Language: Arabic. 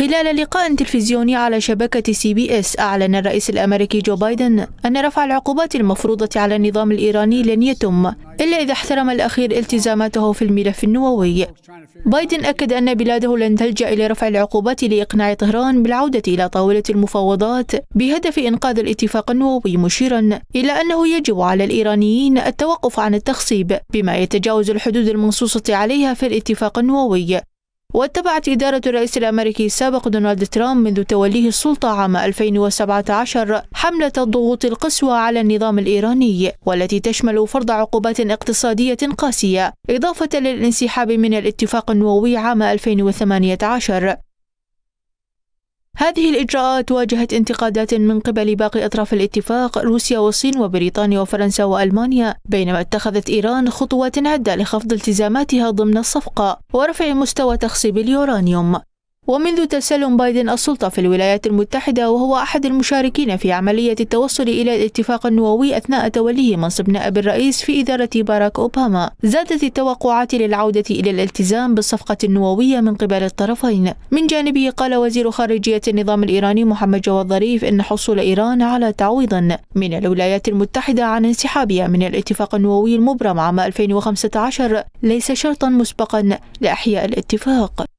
خلال لقاء تلفزيوني على شبكة سي بي اس أعلن الرئيس الأمريكي جو بايدن أن رفع العقوبات المفروضة على النظام الإيراني لن يتم إلا إذا احترم الأخير التزاماته في الملف النووي بايدن أكد أن بلاده لن تلجأ إلى رفع العقوبات لإقناع طهران بالعودة إلى طاولة المفاوضات بهدف إنقاذ الاتفاق النووي مشيرا إلى أنه يجب على الإيرانيين التوقف عن التخصيب بما يتجاوز الحدود المنصوصة عليها في الاتفاق النووي واتبعت إدارة الرئيس الأمريكي السابق دونالد ترامب منذ توليه السلطة عام 2017 حملة الضغوط القسوة على النظام الإيراني والتي تشمل فرض عقوبات اقتصادية قاسية إضافة للانسحاب من الاتفاق النووي عام 2018 هذه الإجراءات واجهت انتقادات من قبل باقي أطراف الاتفاق روسيا والصين وبريطانيا وفرنسا وألمانيا بينما اتخذت إيران خطوات عدة لخفض التزاماتها ضمن الصفقة ورفع مستوى تخصيب اليورانيوم ومنذ تسلم بايدن السلطة في الولايات المتحدة وهو أحد المشاركين في عملية التوصل إلى الاتفاق النووي أثناء توليه منصب نائب الرئيس في إدارة باراك أوباما زادت التوقعات للعودة إلى الالتزام بالصفقة النووية من قبل الطرفين من جانبه قال وزير خارجية النظام الإيراني محمد جواد ظريف إن حصول إيران على تعويض من الولايات المتحدة عن انسحابها من الاتفاق النووي المبرم عام 2015 ليس شرطا مسبقا لأحياء الاتفاق